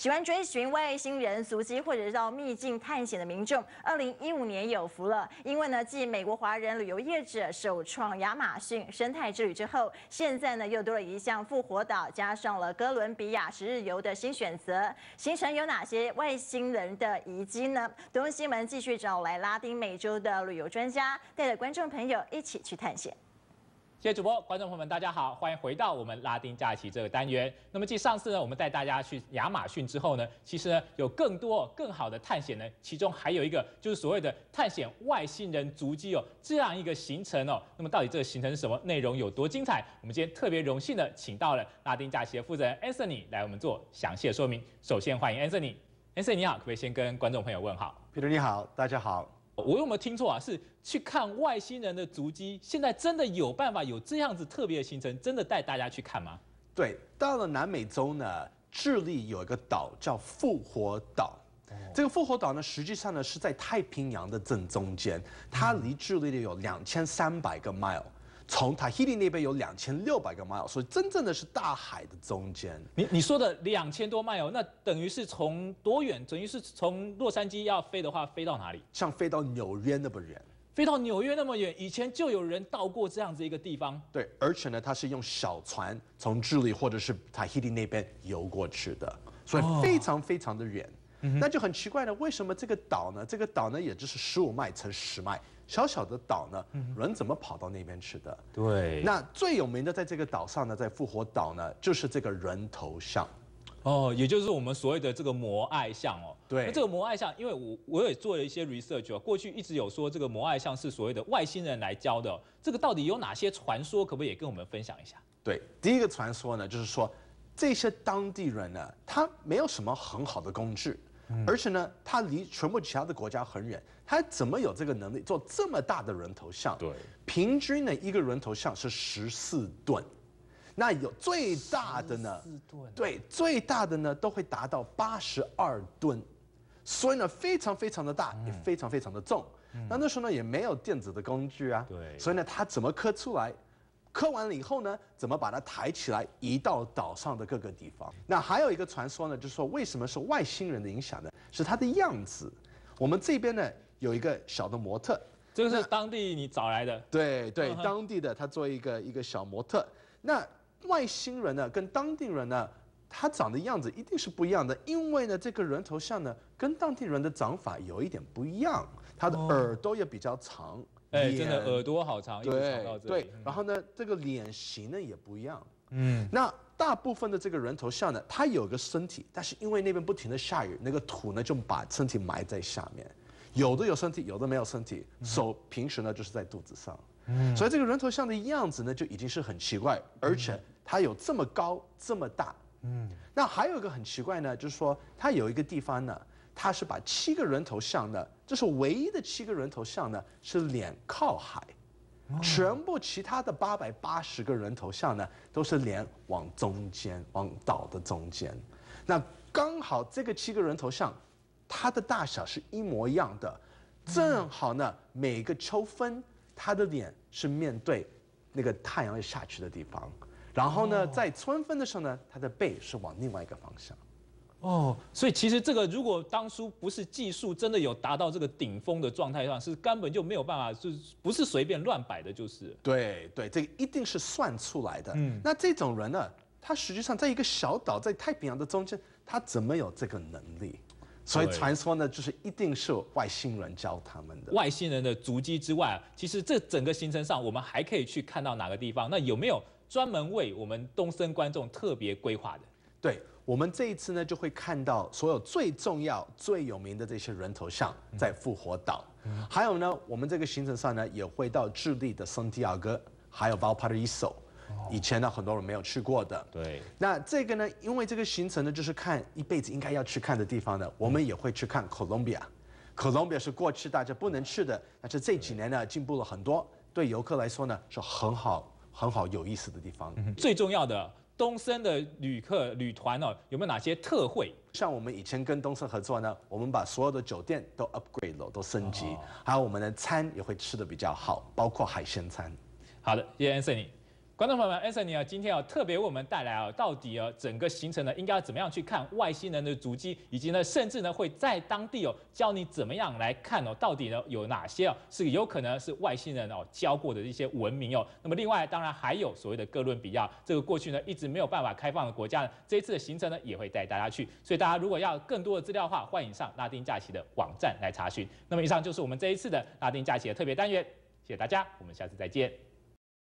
喜欢追寻外星人足迹或者是到秘境探险的民众，二零一五年有福了，因为呢，继美国华人旅游业者首创亚马逊生态之旅之后，现在呢又多了一项复活岛加上了哥伦比亚十日游的新选择。行程有哪些外星人的遗迹呢？东西门继续找来拉丁美洲的旅游专家，带着观众朋友一起去探险。谢谢主播，观众朋友们，大家好，欢迎回到我们拉丁假期这个单元。那么，继上次呢，我们带大家去亚马逊之后呢，其实呢，有更多更好的探险呢，其中还有一个就是所谓的探险外星人足迹哦，这样一个行程哦。那么，到底这个行程是什么内容，有多精彩？我们今天特别荣幸的请到了拉丁假期的负责人 Anthony 来我们做详细的说明。首先欢迎 Anthony，Anthony 你好，可不可以先跟观众朋友问好？Peter 你好，大家好。我有没有听错啊？是去看外星人的足迹？现在真的有办法有这样子特别的行程，真的带大家去看吗？对，到了南美洲呢，智利有一个岛叫复活岛。这个复活岛呢，实际上呢是在太平洋的正中间，它离智利的有两千三百个 mile。从 Tahiti 那边有两千六百个 mile，所以真正的是大海的中间。你你说的两千多 mile，那等于是从多远？等于是从洛杉矶要飞的话，飞到哪里？像飞到纽约那么远。飞到纽约那么远，以前就有人到过这样子一个地方。对，而且呢，他是用小船从智利或者是 Tahiti 那边游过去的，所以非常非常的远。那就很奇怪了，为什么这个岛呢？这个岛呢，也就是十五脉乘十脉小小的岛呢，人怎么跑到那边去的？对。那最有名的在这个岛上呢，在复活岛呢，就是这个人头像。哦，也就是我们所谓的这个摩爱像哦。对。那这个摩爱像，因为我我也做了一些 research，过去一直有说这个摩爱像是所谓的外星人来教的，这个到底有哪些传说？可不可以也跟我们分享一下？对，第一个传说呢，就是说这些当地人呢，他没有什么很好的工具。而且呢，它离全部其他的国家很远，它怎么有这个能力做这么大的人头像？对，平均呢一个人头像是十四吨，那有最大的呢？四吨。对，最大的呢都会达到八十二吨，所以呢非常非常的大，也非常非常的重。那那时候呢也没有电子的工具啊，对，所以呢它怎么刻出来？刻完了以后呢，怎么把它抬起来，移到岛上的各个地方？那还有一个传说呢，就是说为什么是外星人的影响呢？是它的样子。我们这边呢有一个小的模特，这个是当地你找来的。对对，当地的他做一个一个小模特。那外星人呢，跟当地人呢，他长的样子一定是不一样的，因为呢，这个人头像呢跟当地人的长法有一点不一样，他的耳朵也比较长。哎，真的耳朵好长，对对，然后呢，这个脸型呢也不一样。嗯，那大部分的这个人头像呢，它有个身体，但是因为那边不停的下雨，那个土呢就把身体埋在下面，有的有身体，有的没有身体，手平时呢就是在肚子上。嗯，所以这个人头像的样子呢就已经是很奇怪，而且它有这么高这么大。嗯，那还有一个很奇怪呢，就是说它有一个地方呢。他是把七个人头像呢，这是唯一的七个人头像呢，是脸靠海，全部其他的八百八十个人头像呢，都是脸往中间，往岛的中间。那刚好这个七个人头像，它的大小是一模一样的，正好呢每个秋分，他的脸是面对那个太阳下去的地方，然后呢在春分的时候呢，他的背是往另外一个方向。哦，所以其实这个如果当初不是技术真的有达到这个顶峰的状态上，是根本就没有办法，是不是随便乱摆的，就是对对，这个一定是算出来的。嗯，那这种人呢，他实际上在一个小岛，在太平洋的中间，他怎么有这个能力？所以传说呢，就是一定是外星人教他们的。外星人的足迹之外，其实这整个行程上，我们还可以去看到哪个地方？那有没有专门为我们东森观众特别规划的？对我们这一次呢，就会看到所有最重要、最有名的这些人头像在复活岛，还有呢，我们这个行程上呢，也会到智利的圣地亚哥，还有 Valparaiso，以前呢很多人没有去过的。对，那这个呢，因为这个行程呢，就是看一辈子应该要去看的地方呢，我们也会去看 Colombia，Colombia 是过去大家不能去的，但是这几年呢进步了很多，对游客来说呢是很好、很好、有意思的地方。最重要的。东森的旅客旅团哦，有没有哪些特惠？像我们以前跟东森合作呢，我们把所有的酒店都 upgrade 了，都升级，还有我们的餐也会吃的比较好，包括海鲜餐。好的，谢谢 Anthony。观众朋友们，o n y 啊，今天啊特别为我们带来啊，到底啊整个行程呢应该怎么样去看外星人的足迹，以及呢甚至呢会在当地哦教你怎么样来看哦，到底呢有哪些哦是有可能是外星人哦教过的一些文明哦。那么另外当然还有所谓的哥伦比亚，这个过去呢一直没有办法开放的国家，这一次的行程呢也会带大家去。所以大家如果要更多的资料话，欢迎上拉丁假期的网站来查询。那么以上就是我们这一次的拉丁假期的特别单元，谢谢大家，我们下次再见。